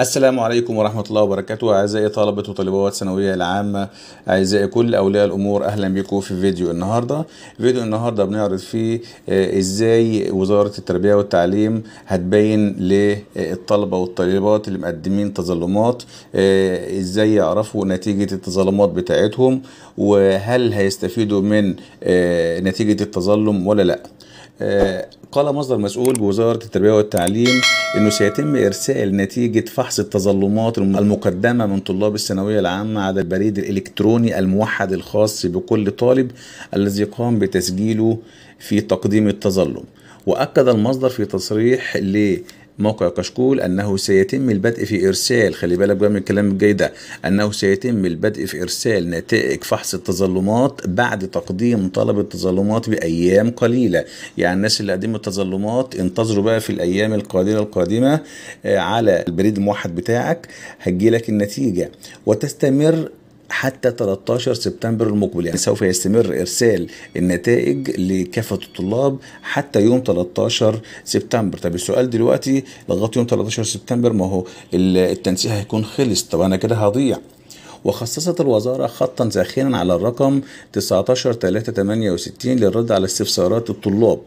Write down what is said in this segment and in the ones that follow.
السلام عليكم ورحمة الله وبركاته أعزائي طلبة وطالبات الثانوية العامة أعزائي كل أولياء الأمور أهلا بكم في فيديو النهاردة فيديو النهاردة بنعرض فيه آه، إزاي وزارة التربية والتعليم هتبين للطلبة والطالبات اللي مقدمين تظلمات آه، إزاي يعرفوا نتيجة التظلمات بتاعتهم وهل هيستفيدوا من آه، نتيجة التظلم ولا لأ آه، قال مصدر مسؤول بوزارة التربية والتعليم أنه سيتم إرسال نتيجة فحص التظلمات المقدمة من طلاب الثانوية العامة على البريد الإلكتروني الموحد الخاص بكل طالب الذي قام بتسجيله في تقديم التظلم وأكد المصدر في تصريح ل موقع كشكول أنه سيتم البدء في إرسال خلي بالك بقى من الكلام الجاي ده أنه سيتم البدء في إرسال نتائج فحص التظلمات بعد تقديم طلب التظلمات بأيام قليلة يعني الناس اللي قدموا التظلمات انتظروا بقى في الأيام القادمه القادمة آه، على البريد الموحد بتاعك هتجيلك النتيجة وتستمر حتى 13 سبتمبر المقبل يعني سوف يستمر إرسال النتائج لكافة الطلاب حتى يوم 13 سبتمبر طب السؤال دلوقتي لغاية يوم 13 سبتمبر ما هو التنسيق هيكون خلص طب أنا كده هضيع وخصصت الوزارة خطا ساخنا على الرقم 19368 للرد على استفسارات الطلاب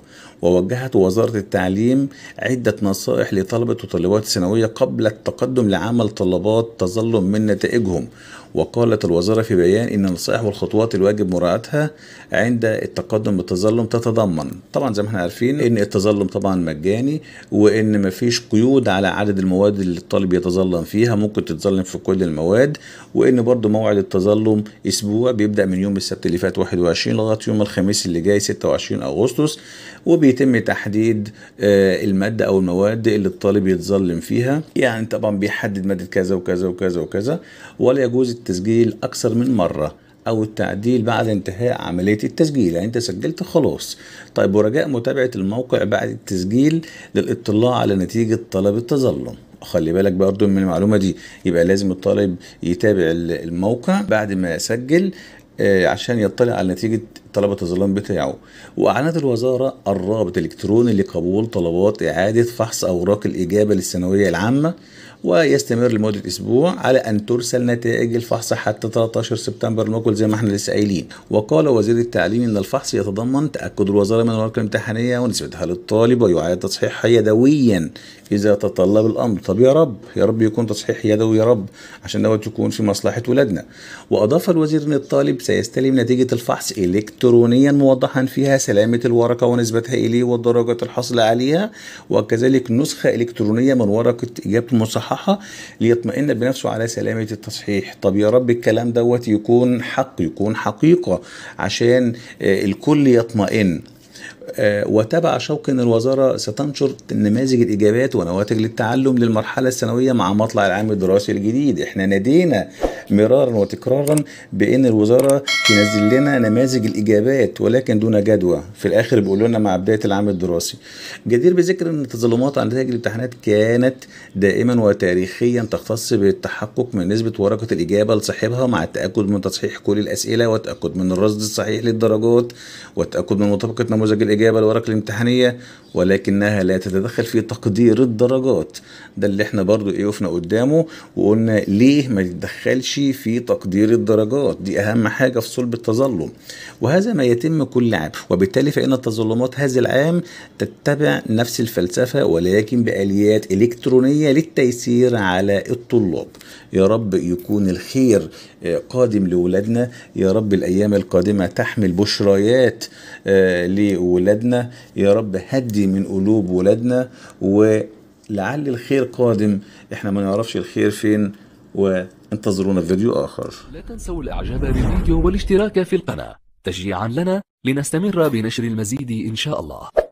ووجهت وزارة التعليم عدة نصائح لطلبة وطالبات الثانوية قبل التقدم لعمل طلبات تظلم من نتائجهم وقالت الوزارة في بيان إن النصائح والخطوات الواجب مراعاتها عند التقدم بالتظلم تتضمن طبعا زي ما احنا عارفين إن التظلم طبعا مجاني وإن مفيش قيود على عدد المواد اللي الطالب يتظلم فيها ممكن تتظلم في كل المواد وإن برضو موعد التظلم أسبوع بيبدأ من يوم السبت اللي فات 21 لغاية يوم الخميس اللي جاي 26 أغسطس وبيتم تحديد آه، المادة أو المواد اللي الطالب يتظلم فيها يعني طبعا بيحدد مادة كذا وكذا وكذا وكذا ولا يجوز التسجيل أكثر من مرة أو التعديل بعد انتهاء عملية التسجيل يعني أنت سجلت خلاص طيب ورجاء متابعة الموقع بعد التسجيل للاطلاع على نتيجة طلب التظلم خلي بالك برضو من المعلومة دي يبقى لازم الطالب يتابع الموقع بعد ما يسجل آه، عشان يطلع على نتيجة طلبة الظلام بتاعه وأعلنت الوزارة الرابط الإلكتروني لقبول طلبات إعادة فحص أوراق الإجابة للثانوية العامة ويستمر لمدة أسبوع على أن ترسل نتائج الفحص حتى 13 سبتمبر المقبل زي ما احنا لسه قايلين وقال وزير التعليم أن الفحص يتضمن تأكد الوزارة من الورقة الامتحانية ونسبتها للطالب ويعاد تصحيحها يدويا إذا تطلب الأمر طب يا رب يا رب يكون تصحيح يدوي يا رب عشان دوت يكون في مصلحة ولادنا وأضاف الوزير أن الطالب سيستلم نتيجة الفحص إلكترونيا موضحا فيها سلامة الورقة ونسبتها إليه والدرجات الحصل عليها وكذلك نسخة إلكترونية من ورقة إجابة المصحح يصححها ليطمئن بنفسه على سلامة التصحيح طب يا رب الكلام دوت يكون حق يكون حقيقة عشان آه، الكل يطمئن آه، وتبع شوق ان الوزاره ستنشر نماذج الاجابات ونواتج للتعلم للمرحله الثانويه مع مطلع العام الدراسي الجديد احنا نادينا مرارا وتكرارا بان الوزاره تنزل لنا نماذج الاجابات ولكن دون جدوى في الاخر بيقولوا لنا مع بدايه العام الدراسي جدير بذكر ان التظلمات عن نتائج الامتحانات كانت دائما وتاريخيا تختص بالتحقق من نسبه ورقه الاجابه لصاحبها مع التاكد من تصحيح كل الاسئله والتاكد من الرصد الصحيح للدرجات والتاكد من مطابقه نموذج الاجابه الاستجابة الورق الامتحانية ولكنها لا تتدخل في تقدير الدرجات ده اللي احنا برضو ايه قدامه وقلنا ليه ما تتدخلش في تقدير الدرجات دي اهم حاجة في صلب التظلم وهذا ما يتم كل عام وبالتالي فإن التظلمات هذا العام تتبع نفس الفلسفة ولكن بآليات إلكترونية للتيسير على الطلاب يا رب يكون الخير آه، قادم لولادنا يا رب الأيام القادمة تحمل بشريات آه، لولادنا ولادنا يا رب هدي من قلوب ولادنا ولعل الخير قادم احنا ما نعرفش الخير فين وانتظرونا في فيديو آخر لا تنسوا الإعجاب بالفيديو والاشتراك في القناة تشجيعا لنا لنستمر بنشر المزيد إن شاء الله